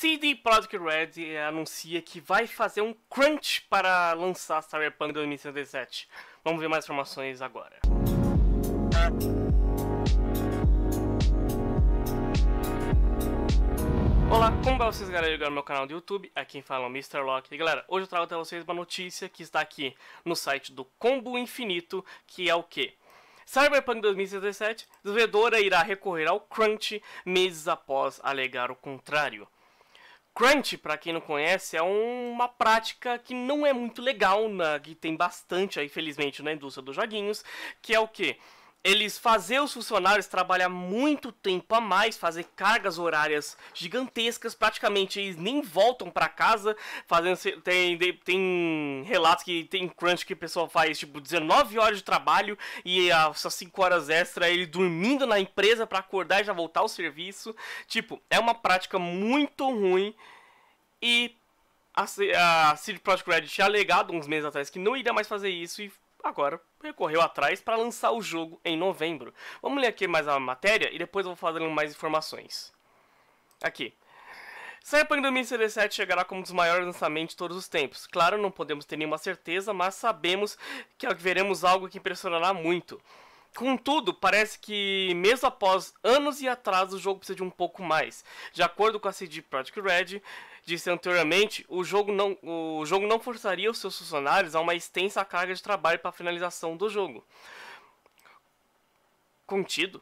CD Projekt Red eh, anuncia que vai fazer um crunch para lançar Cyberpunk 2077. Vamos ver mais informações agora. Olá, como vai vocês, galera? Agora no meu canal do YouTube, aqui quem fala é o Mr. Lock. E galera, hoje eu trago até vocês uma notícia que está aqui no site do Combo Infinito, que é o que? Cyberpunk 2077, desenvolvedora irá recorrer ao crunch meses após alegar o contrário crunch, para quem não conhece, é uma prática que não é muito legal, na, que tem bastante aí, felizmente, na indústria dos joguinhos, que é o quê? eles fazer os funcionários trabalhar muito tempo a mais, fazer cargas horárias gigantescas, praticamente eles nem voltam para casa, fazendo tem, tem relatos que tem crunch que o pessoal faz tipo 19 horas de trabalho e essas 5 horas extra ele dormindo na empresa para acordar e já voltar ao serviço. Tipo, é uma prática muito ruim e a, a City Project Red tinha alegado uns meses atrás que não iria mais fazer isso e agora recorreu atrás para lançar o jogo em novembro. Vamos ler aqui mais a matéria e depois eu vou fazendo mais informações. Aqui. Cyberpunk 2077 chegará como um dos maiores lançamentos de todos os tempos. Claro, não podemos ter nenhuma certeza, mas sabemos que veremos algo que impressionará muito. Contudo, parece que mesmo após anos e atrás, o jogo precisa de um pouco mais. De acordo com a CD Projekt Red, disse anteriormente, o jogo não, o jogo não forçaria os seus funcionários a uma extensa carga de trabalho para a finalização do jogo. Contido?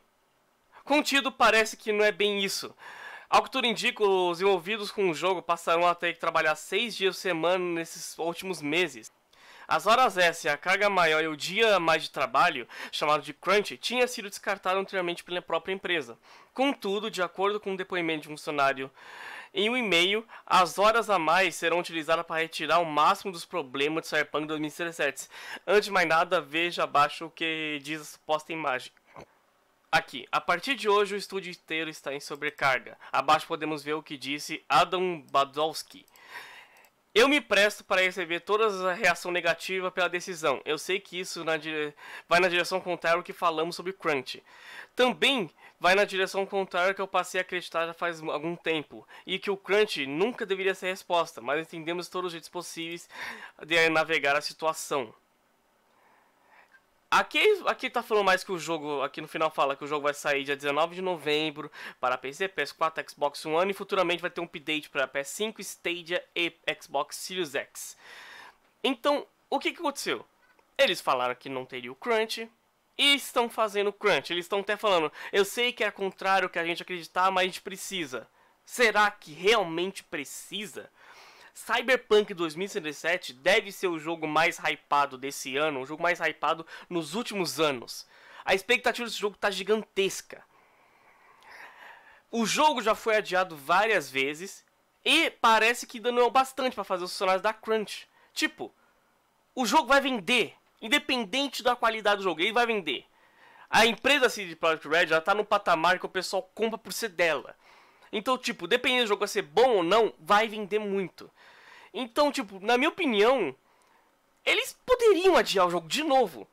Contido parece que não é bem isso. Ao que tudo indica, os envolvidos com o jogo passaram a ter que trabalhar seis dias por semana nesses últimos meses. As horas S, a carga maior e o dia mais de trabalho, chamado de crunch, tinha sido descartado anteriormente pela própria empresa. Contudo, de acordo com o um depoimento de um funcionário em um e-mail, as horas a mais serão utilizadas para retirar o máximo dos problemas de Cyberpunk 2017. Antes de mais nada, veja abaixo o que diz a suposta imagem. Aqui, a partir de hoje o estúdio inteiro está em sobrecarga. Abaixo podemos ver o que disse Adam Badowski, eu me presto para receber todas a reação negativa pela decisão. Eu sei que isso na dire... vai na direção contrária ao que falamos sobre crunch. Também vai na direção contrária que eu passei a acreditar já faz algum tempo e que o crunch nunca deveria ser a resposta, mas entendemos todos os jeitos possíveis de navegar a situação. Aqui, aqui tá falando mais que o jogo, aqui no final fala que o jogo vai sair dia 19 de novembro para PC, PS4, Xbox One e futuramente vai ter um update para PS5, Stadia e Xbox Series X. Então, o que, que aconteceu? Eles falaram que não teria o crunch e estão fazendo crunch. Eles estão até falando, eu sei que é contrário que a gente acreditar, mas a gente precisa. Será que realmente precisa? Cyberpunk 2077 deve ser o jogo mais hypado desse ano, o jogo mais hypado nos últimos anos. A expectativa desse jogo está gigantesca. O jogo já foi adiado várias vezes e parece que dando é o bastante para fazer os funcionários da Crunch. Tipo, o jogo vai vender, independente da qualidade do jogo, ele vai vender. A empresa CD Projekt Red já está no patamar que o pessoal compra por ser dela. Então, tipo, dependendo do jogo vai ser bom ou não, vai vender muito. Então, tipo, na minha opinião, eles poderiam adiar o jogo de novo.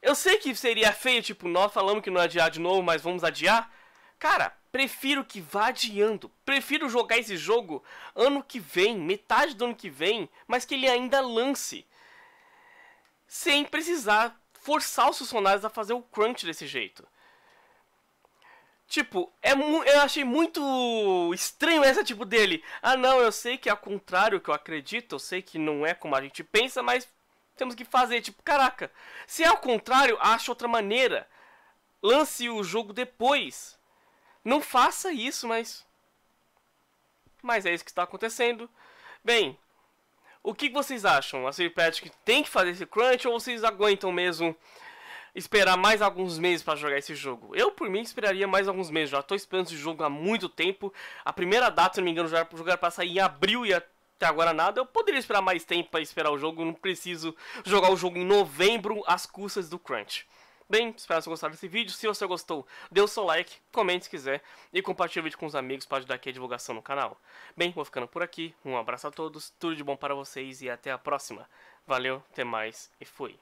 Eu sei que seria feio, tipo, nós falamos que não adiar de novo, mas vamos adiar. Cara, prefiro que vá adiando. Prefiro jogar esse jogo ano que vem, metade do ano que vem, mas que ele ainda lance. Sem precisar forçar os funcionários a fazer o crunch desse jeito. Tipo, é eu achei muito estranho esse tipo dele. Ah, não, eu sei que é ao contrário que eu acredito, eu sei que não é como a gente pensa, mas temos que fazer. Tipo, caraca, se é ao contrário, ache outra maneira. Lance o jogo depois. Não faça isso, mas. Mas é isso que está acontecendo. Bem, o que vocês acham? A Siri Patrick tem que fazer esse crunch ou vocês aguentam mesmo esperar mais alguns meses para jogar esse jogo. Eu, por mim, esperaria mais alguns meses. Já tô esperando esse jogo há muito tempo. A primeira data, se não me engano, já jogar para sair em abril e até agora nada. Eu poderia esperar mais tempo para esperar o jogo. Eu não preciso jogar o jogo em novembro às custas do crunch. Bem, espero que você gostado desse vídeo. Se você gostou, dê o seu like, comente se quiser e compartilhe o vídeo com os amigos para ajudar aqui a divulgação no canal. Bem, vou ficando por aqui. Um abraço a todos, tudo de bom para vocês e até a próxima. Valeu, até mais e fui.